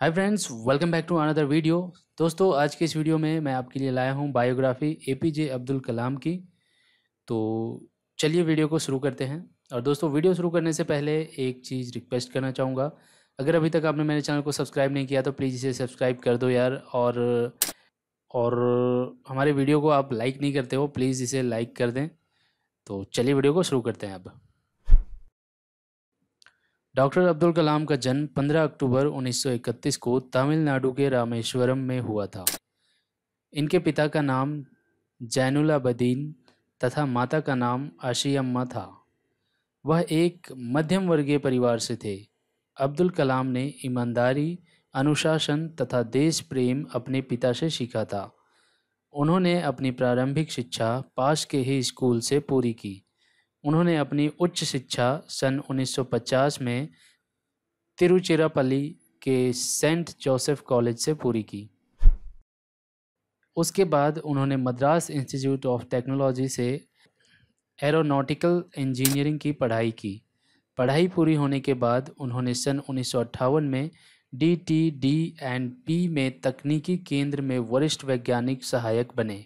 hi friends welcome back to another video दोस्तों आज के इस वीडियो में मैं आपके लिए लाया हूँ biography A P J Abdul Kalam की तो चलिए वीडियो को शुरू करते हैं और दोस्तों वीडियो शुरू करने से पहले एक चीज़ रिक्वेस्ट करना चाहूँगा अगर अभी तक आपने मेरे चैनल को सब्सक्राइब नहीं किया तो प्लीज़ इसे सब्सक्राइब कर दो यार और और हमारे वीडियो को आप लाइक नहीं करते हो प्लीज़ इसे लाइक कर दें तो चलिए वीडियो को शुरू करते हैं अब डॉक्टर अब्दुल कलाम का जन्म 15 अक्टूबर 1931 को तमिलनाडु के रामेश्वरम में हुआ था इनके पिता का नाम जैनुलाबदीन तथा माता का नाम आशियम्मा था वह एक मध्यम वर्गीय परिवार से थे अब्दुल कलाम ने ईमानदारी अनुशासन तथा देश प्रेम अपने पिता से सीखा था उन्होंने अपनी प्रारंभिक शिक्षा पास के ही स्कूल से पूरी की उन्होंने अपनी उच्च शिक्षा सन 1950 में तिरुचिरापल्ली के सेंट जोसेफ कॉलेज से पूरी की उसके बाद उन्होंने मद्रास इंस्टीट्यूट ऑफ टेक्नोलॉजी से एरोनॉटिकल इंजीनियरिंग की पढ़ाई की पढ़ाई पूरी होने के बाद उन्होंने सन उन्नीस में D T D and P में तकनीकी केंद्र में वरिष्ठ वैज्ञानिक सहायक बने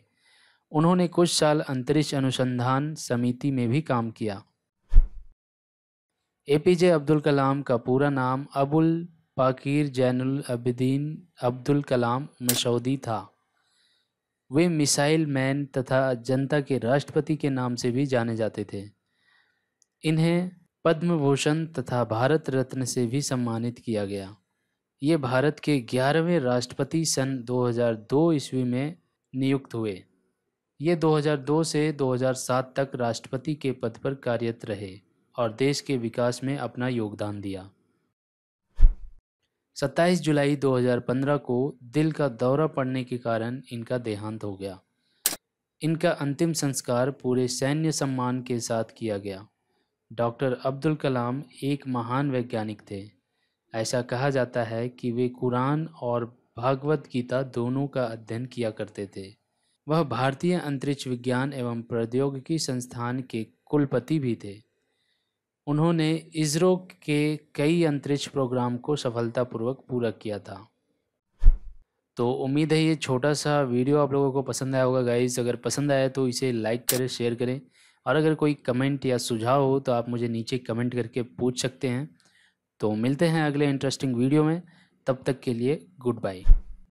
उन्होंने कुछ साल अंतरिक्ष अनुसंधान समिति में भी काम किया एपीजे अब्दुल कलाम का पूरा नाम अबुल पाकिर जैनुल अबिदीन अब्दुल कलाम मसौदी था वे मिसाइल मैन तथा जनता के राष्ट्रपति के नाम से भी जाने जाते थे इन्हें पद्म भूषण तथा भारत रत्न से भी सम्मानित किया गया ये भारत के ग्यारहवें राष्ट्रपति सन 2002 ईस्वी में नियुक्त हुए ये 2002 से 2007 तक राष्ट्रपति के पद पर कार्यरत रहे और देश के विकास में अपना योगदान दिया 27 जुलाई 2015 को दिल का दौरा पड़ने के कारण इनका देहांत हो गया इनका अंतिम संस्कार पूरे सैन्य सम्मान के साथ किया गया डॉक्टर अब्दुल कलाम एक महान वैज्ञानिक थे ऐसा कहा जाता है कि वे कुरान और भागवत गीता दोनों का अध्ययन किया करते थे वह भारतीय अंतरिक्ष विज्ञान एवं प्रौद्योगिकी संस्थान के कुलपति भी थे उन्होंने इसरो के कई अंतरिक्ष प्रोग्राम को सफलतापूर्वक पूरा किया था तो उम्मीद है ये छोटा सा वीडियो आप लोगों को पसंद आया होगा गाइज अगर पसंद आया तो इसे लाइक करें शेयर करें और अगर कोई कमेंट या सुझाव हो तो आप मुझे नीचे कमेंट करके पूछ सकते हैं तो मिलते हैं अगले इंटरेस्टिंग वीडियो में तब तक के लिए गुड बाय